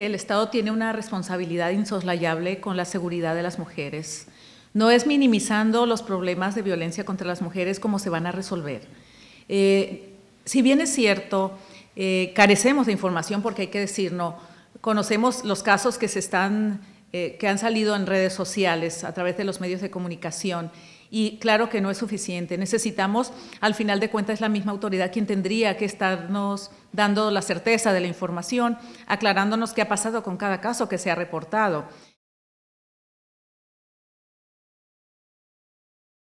El Estado tiene una responsabilidad insoslayable con la seguridad de las mujeres. No es minimizando los problemas de violencia contra las mujeres como se van a resolver. Eh, si bien es cierto, eh, carecemos de información porque hay que decir, no, conocemos los casos que se están eh, que han salido en redes sociales, a través de los medios de comunicación. Y claro que no es suficiente. Necesitamos, al final de cuentas, la misma autoridad quien tendría que estarnos dando la certeza de la información, aclarándonos qué ha pasado con cada caso que se ha reportado.